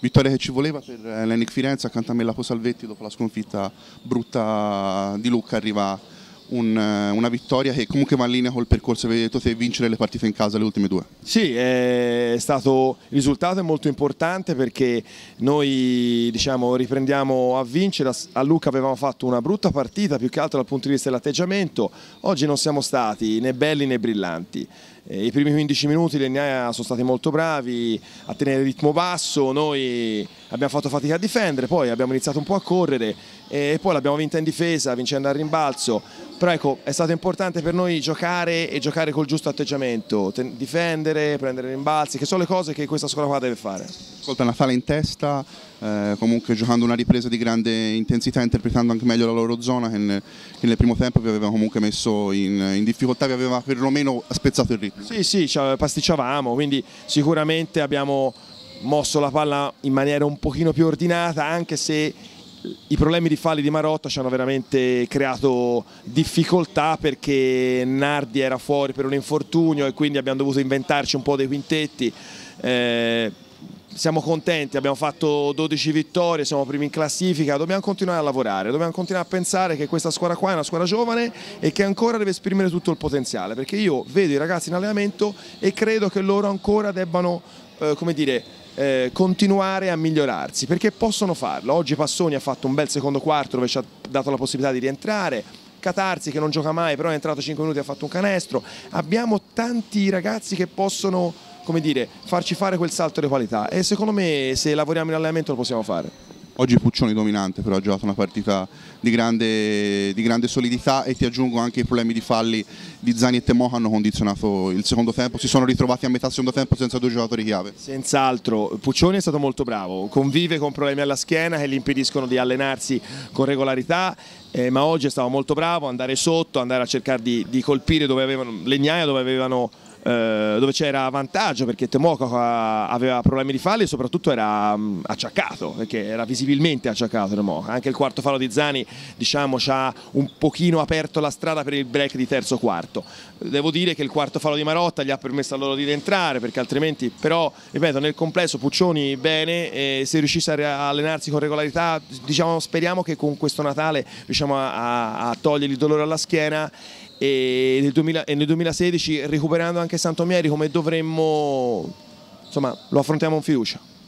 Vittoria che ci voleva per eh, l'Enic Firenze, accanto a me la Posalvetti dopo la sconfitta brutta di Lucca arriva un, eh, una vittoria che comunque va in linea col percorso che avevi detto te, vincere le partite in casa le ultime due. Sì, è stato, il risultato è molto importante perché noi diciamo, riprendiamo a vincere, a Luca avevamo fatto una brutta partita più che altro dal punto di vista dell'atteggiamento, oggi non siamo stati né belli né brillanti. Eh, I primi 15 minuti le l'Egnaia sono stati molto bravi a tenere il ritmo basso, noi abbiamo fatto fatica a difendere, poi abbiamo iniziato un po' a correre eh, e poi l'abbiamo vinta in difesa vincendo al rimbalzo, però ecco, è stato importante per noi giocare e giocare col giusto atteggiamento, difendere, prendere rimbalzi, che sono le cose che questa squadra qua deve fare. Ascolta, una fala in testa, eh, comunque giocando una ripresa di grande intensità, interpretando anche meglio la loro zona che, nel, che nel primo tempo vi aveva comunque messo in, in, difficoltà, vi aveva perlomeno spezzato il ritmo. Sì, sì, pasticciavamo, quindi sicuramente abbiamo mosso la palla in maniera un pochino più ordinata, anche se i problemi di falli di Marotta ci hanno veramente creato difficoltà perché Nardi era fuori per un infortunio e quindi abbiamo dovuto inventarci un po' dei quintetti. Eh, siamo contenti, abbiamo fatto 12 vittorie, siamo primi in classifica, dobbiamo continuare a lavorare, dobbiamo continuare a pensare che questa squadra qua è una squadra giovane e che ancora deve esprimere tutto il potenziale, perché io vedo i ragazzi in allenamento e credo che loro ancora debbano, eh, come dire, eh, continuare a migliorarsi, perché possono farlo. Oggi Passoni ha fatto un bel secondo quarto dove ci ha dato la possibilità di rientrare, Catarsi che non gioca mai però è entrato 5 minuti e ha fatto un canestro, abbiamo tanti ragazzi che possono come dire, farci fare quel salto di qualità e secondo me se lavoriamo in allenamento lo possiamo fare. Oggi Puccioni dominante però ha giocato una partita di grande, di grande, solidità e ti aggiungo anche i problemi di falli di Zani e Temoha hanno condizionato il secondo tempo, si sono ritrovati a metà secondo tempo senza due giocatori chiave. Senz'altro, Puccioni è stato molto bravo, convive con problemi alla schiena che gli impediscono di allenarsi con regolarità, eh, ma oggi è stato molto bravo andare sotto, andare a cercare di, di colpire dove avevano, Legnaia dove avevano eh, dove c'era vantaggio perché Temoco eh, aveva problemi di falli e soprattutto era mh, mm, acciaccato, perché era visibilmente acciaccato Temoco. Anche il quarto fallo di Zani diciamo, ci ha un pochino aperto la strada per il break di terzo quarto. Devo dire che il quarto fallo di Marotta gli ha permesso a loro di rientrare perché altrimenti però, ripeto, nel complesso Puccioni bene e se riuscisse a allenarsi con regolarità diciamo, speriamo che con questo Natale riusciamo a, a, a togliergli il dolore alla schiena e nel, 2000, e nel 2016 recuperando anche Santomieri come dovremmo, insomma lo affrontiamo con fiducia.